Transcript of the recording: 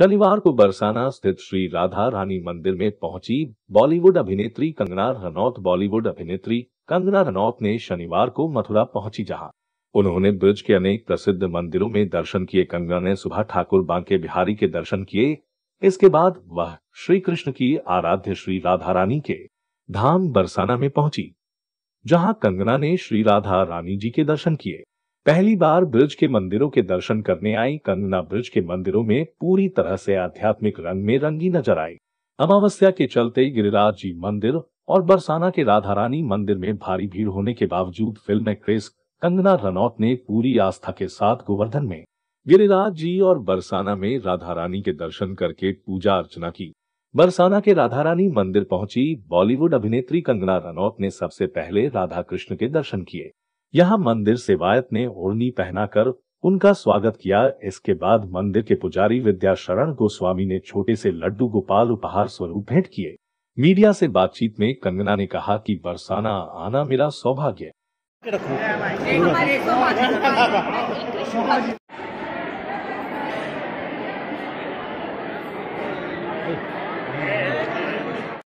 शनिवार को बरसाना स्थित श्री राधा रानी मंदिर में पहुंची बॉलीवुड अभिनेत्री कंगना रनौत बॉलीवुड अभिनेत्री कंगना रनौत ने शनिवार को मथुरा पहुंची जहां उन्होंने ब्रिज के अनेक प्रसिद्ध मंदिरों में दर्शन किए कंगना ने सुबह ठाकुर बांके बिहारी के दर्शन किए इसके बाद वह श्री कृष्ण की आराध्य श्री राधा रानी के धाम बरसाना में पहुंची जहां कंगना ने श्री राधा रानी जी के दर्शन किए पहली बार ब्रिज के मंदिरों के दर्शन करने आई कंगना ब्रिज के मंदिरों में पूरी तरह से आध्यात्मिक रंग में रंगी नजर आई अमावस्या के चलते गिरिराज जी मंदिर और बरसाना के राधा रानी मंदिर में भारी भीड़ होने के बावजूद फिल्म एक्ट्रेस कंगना रनौत ने पूरी आस्था के साथ गोवर्धन में गिरिराज जी और बरसाना में राधा रानी के दर्शन करके पूजा अर्चना की बरसाना के राधा रानी मंदिर पहुंची बॉलीवुड अभिनेत्री कंगना रनौत ने सबसे पहले राधा कृष्ण के दर्शन किए यहाँ मंदिर सेवायत ने पहना पहनाकर उनका स्वागत किया इसके बाद मंदिर के पुजारी विद्याशरण गोस्वामी ने छोटे से लड्डू गोपाल उपहार स्वरूप भेंट किए मीडिया से बातचीत में कंगना ने कहा कि बरसाना आना मेरा सौभाग्य